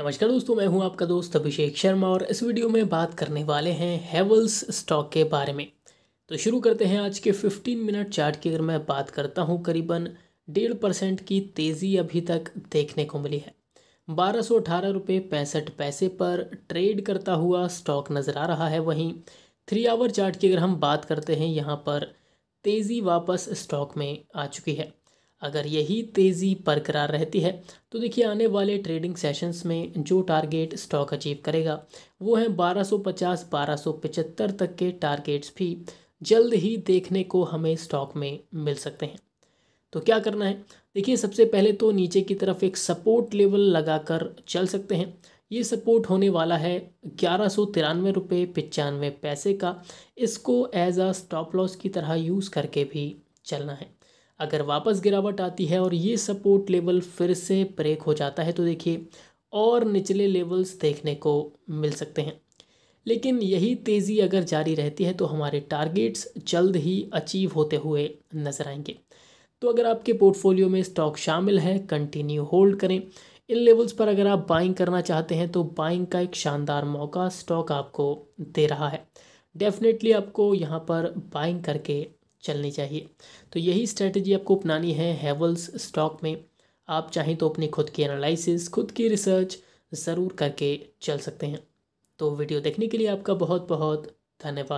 नमस्कार दोस्तों मैं हूं आपका दोस्त अभिषेक शर्मा और इस वीडियो में बात करने वाले हैं हेवल्स स्टॉक के बारे में तो शुरू करते हैं आज के 15 मिनट चार्ट की अगर मैं बात करता हूं करीबन डेढ़ परसेंट की तेज़ी अभी तक देखने को मिली है बारह सौ अठारह रुपये पैंसठ पैसे पर ट्रेड करता हुआ स्टॉक नज़र आ रहा है वहीं थ्री आवर चार्ट की अगर हम बात करते हैं यहाँ पर तेज़ी वापस स्टॉक में आ चुकी है अगर यही तेज़ी बरकरार रहती है तो देखिए आने वाले ट्रेडिंग सेशंस में जो टारगेट स्टॉक अचीव करेगा वो है 1250 1275 तक के टारगेट्स भी जल्द ही देखने को हमें स्टॉक में मिल सकते हैं तो क्या करना है देखिए सबसे पहले तो नीचे की तरफ एक सपोर्ट लेवल लगाकर चल सकते हैं ये सपोर्ट होने वाला है ग्यारह सौ तिरानवे रुपये पचानवे पैसे का इसको एज आ स्टॉप लॉस की तरह यूज़ करके भी चलना है अगर वापस गिरावट आती है और ये सपोर्ट लेवल फिर से ब्रेक हो जाता है तो देखिए और निचले लेवल्स देखने को मिल सकते हैं लेकिन यही तेज़ी अगर जारी रहती है तो हमारे टारगेट्स जल्द ही अचीव होते हुए नज़र आएंगे तो अगर आपके पोर्टफोलियो में स्टॉक शामिल है कंटिन्यू होल्ड करें इन लेवल्स पर अगर आप बाइंग करना चाहते हैं तो बाइंग का एक शानदार मौका स्टॉक आपको दे रहा है डेफिनेटली आपको यहाँ पर बाइंग करके चलनी चाहिए तो यही स्ट्रेटजी आपको अपनानी है हैवल्स स्टॉक में आप चाहें तो अपनी खुद की एनालिसिस खुद की रिसर्च ज़रूर करके चल सकते हैं तो वीडियो देखने के लिए आपका बहुत बहुत धन्यवाद